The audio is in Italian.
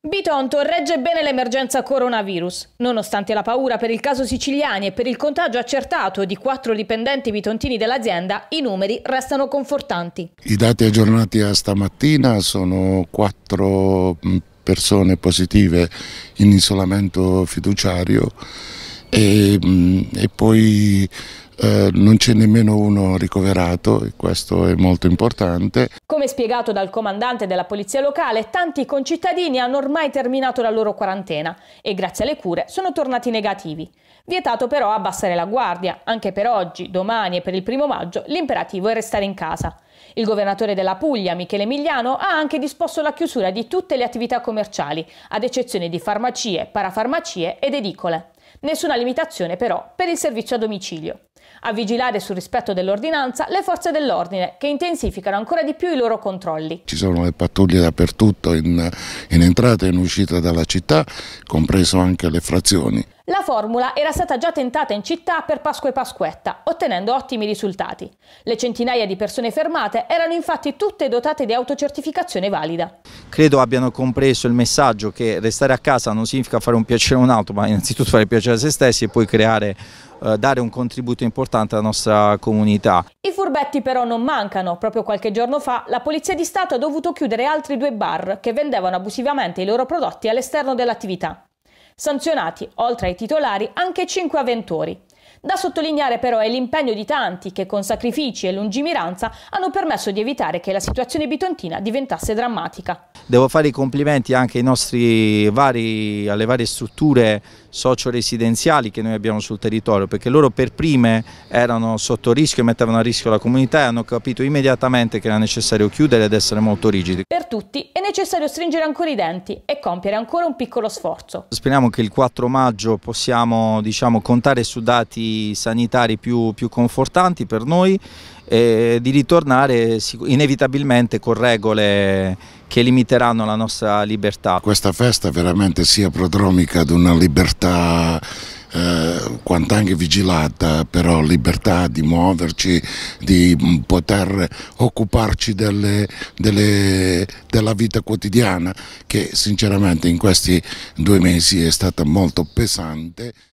Bitonto regge bene l'emergenza coronavirus. Nonostante la paura per il caso Siciliani e per il contagio accertato di quattro dipendenti bitontini dell'azienda, i numeri restano confortanti. I dati aggiornati a stamattina sono quattro mm, persone positive in isolamento fiduciario e, mm, e poi eh, non c'è nemmeno uno ricoverato e questo è molto importante. Come spiegato dal comandante della polizia locale, tanti concittadini hanno ormai terminato la loro quarantena e grazie alle cure sono tornati negativi. Vietato però abbassare la guardia, anche per oggi, domani e per il primo maggio l'imperativo è restare in casa. Il governatore della Puglia, Michele Emiliano, ha anche disposto la chiusura di tutte le attività commerciali, ad eccezione di farmacie, parafarmacie ed edicole. Nessuna limitazione però per il servizio a domicilio. A vigilare sul rispetto dell'ordinanza le forze dell'ordine, che intensificano ancora di più i loro controlli. Ci sono le pattuglie dappertutto, in, in entrata e in uscita dalla città, compreso anche le frazioni. La formula era stata già tentata in città per Pasqua e Pasquetta, ottenendo ottimi risultati. Le centinaia di persone fermate erano infatti tutte dotate di autocertificazione valida. Credo abbiano compreso il messaggio che restare a casa non significa fare un piacere a un altro, ma innanzitutto fare piacere a se stessi e poi creare eh, dare un contributo importante alla nostra comunità. I furbetti però non mancano. Proprio qualche giorno fa la Polizia di Stato ha dovuto chiudere altri due bar che vendevano abusivamente i loro prodotti all'esterno dell'attività. Sanzionati, oltre ai titolari, anche cinque avventori, da sottolineare però è l'impegno di tanti che con sacrifici e lungimiranza hanno permesso di evitare che la situazione bitontina diventasse drammatica. Devo fare i complimenti anche vari, alle varie strutture socio-residenziali che noi abbiamo sul territorio perché loro per prime erano sotto rischio e mettevano a rischio la comunità e hanno capito immediatamente che era necessario chiudere ed essere molto rigidi. Per tutti è necessario stringere ancora i denti e compiere ancora un piccolo sforzo. Speriamo che il 4 maggio possiamo diciamo, contare su dati sanitari più, più confortanti per noi e di ritornare inevitabilmente con regole che limiteranno la nostra libertà. Questa festa veramente sia prodromica ad una libertà eh, quant'anche vigilata, però libertà di muoverci, di mm, poter occuparci delle, delle, della vita quotidiana che sinceramente in questi due mesi è stata molto pesante.